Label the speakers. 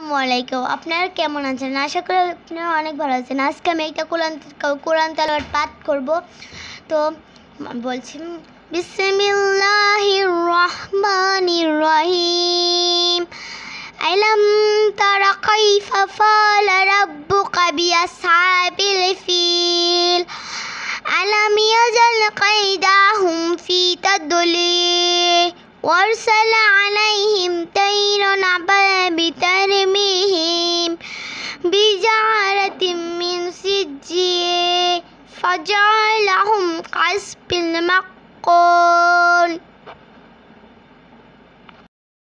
Speaker 1: আসসালামু আলাইকুম আপনারা কেমন আছেন আশা করি আপনারা অনেক ভালো আছেন আজকে আমি একটা কোরআন কোরআন তালার পাঠ করব তো বলছি বিসমিল্লাহির রহমান রহিম আলম তারা কাইফা ফালা রাব্বুকা বিআসহাবিল ফিল আলম ইয়াজাল হুম ফি তাদলিল ওরসালা আলাইহিম তাই من سجي فجعلهم كعصف المقول